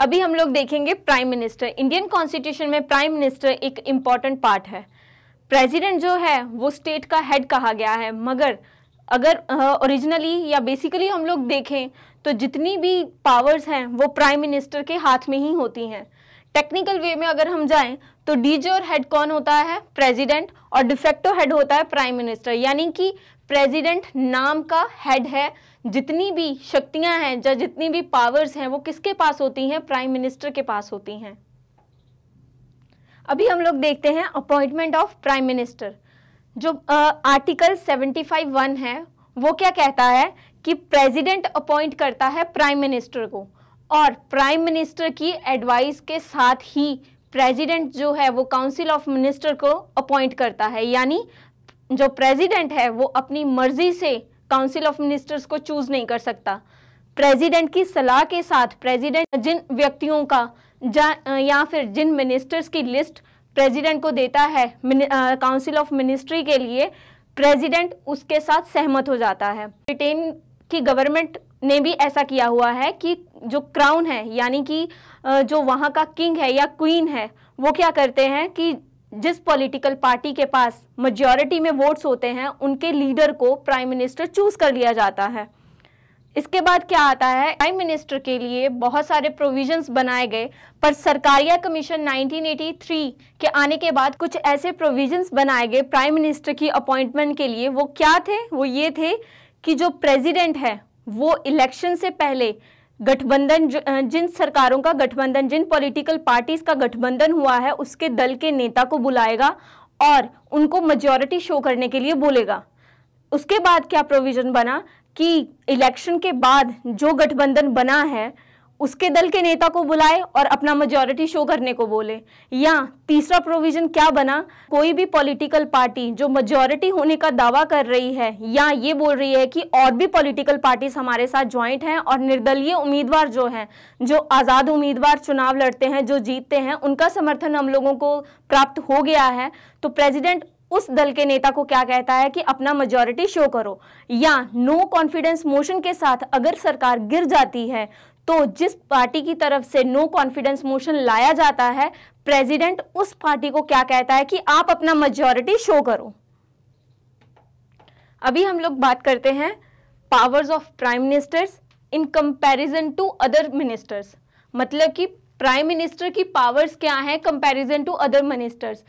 अभी हम लोग देखेंगे प्राइम मिनिस्टर इंडियन कॉन्स्टिट्यूशन में प्राइम मिनिस्टर एक इम्पॉर्टेंट पार्ट है प्रेसिडेंट जो है वो स्टेट का हेड कहा गया है मगर अगर ओरिजिनली uh, या बेसिकली हम लोग देखें तो जितनी भी पावर्स हैं वो प्राइम मिनिस्टर के हाथ में ही होती हैं टेक्निकल वे में अगर हम जाएं तो और हेड कौन होता है प्रेसिडेंट और डिफेक्टो हेड होता है प्राइम मिनिस्टर यानी कि प्रेसिडेंट नाम का हेड है जितनी भी शक्तियां हैं या जितनी भी पावर्स हैं वो किसके पास होती हैं प्राइम मिनिस्टर के पास होती हैं अभी हम लोग देखते हैं अपॉइंटमेंट ऑफ प्राइम मिनिस्टर जो आर्टिकल सेवेंटी फाइव वन है वो क्या कहता है कि प्रेसिडेंट अपॉइंट करता है प्राइम मिनिस्टर को और प्राइम मिनिस्टर की एडवाइस के साथ ही प्रेसिडेंट जो है वो काउंसिल ऑफ मिनिस्टर को अपॉइंट करता है यानी जो प्रेसिडेंट है वो अपनी मर्जी से काउंसिल ऑफ मिनिस्टर्स को चूज नहीं कर सकता प्रेसिडेंट की सलाह के साथ प्रेसिडेंट जिन व्यक्तियों का या फिर जिन मिनिस्टर्स की लिस्ट प्रेसिडेंट को देता है काउंसिल ऑफ मिनिस्ट्री के लिए प्रेसिडेंट उसके साथ सहमत हो जाता है ब्रिटेन की गवर्नमेंट ने भी ऐसा किया हुआ है कि जो क्राउन है यानी कि जो वहाँ का किंग है या क्वीन है वो क्या करते हैं कि जिस पॉलिटिकल पार्टी के पास मजॉरिटी में वोट्स होते हैं उनके लीडर को प्राइम मिनिस्टर चूज कर लिया जाता है इसके बाद क्या आता है प्राइम मिनिस्टर के लिए बहुत सारे प्रोविजंस बनाए गए पर सरकारिया कमीशन 1983 के आने के बाद कुछ ऐसे प्रोविजंस बनाए गए प्राइम मिनिस्टर की अपॉइंटमेंट के लिए वो क्या थे वो ये थे कि जो प्रेसिडेंट है वो इलेक्शन से पहले गठबंधन जिन सरकारों का गठबंधन जिन पॉलिटिकल पार्टीज का गठबंधन हुआ है उसके दल के नेता को बुलाएगा और उनको मेजोरिटी शो करने के लिए बोलेगा उसके बाद क्या प्रोविजन बना कि इलेक्शन के बाद जो गठबंधन बना है उसके दल के नेता को बुलाए और अपना मेजोरिटी शो करने को बोले या तीसरा प्रोविजन क्या बना कोई भी पॉलिटिकल पार्टी जो मेजोरिटी होने का दावा कर रही है या ये बोल रही है कि और भी पॉलिटिकल पार्टीज हमारे साथ ज्वाइंट हैं और निर्दलीय उम्मीदवार जो हैं जो आज़ाद उम्मीदवार चुनाव लड़ते हैं जो जीतते हैं उनका समर्थन हम लोगों को प्राप्त हो गया है तो प्रेजिडेंट उस दल के नेता को क्या कहता है कि अपना मेजोरिटी शो करो या नो कॉन्फिडेंस मोशन के साथ अगर सरकार गिर जाती है तो जिस पार्टी की तरफ से नो कॉन्फिडेंस मोशन लाया जाता है प्रेसिडेंट उस पार्टी को क्या कहता है कि आप अपना मेजोरिटी शो करो अभी हम लोग बात करते हैं powers of prime ministers in comparison to other ministers मतलब कि प्राइम मिनिस्टर की पावर्स क्या हैं कंपैरिजन टू अदर मिनिस्टर्स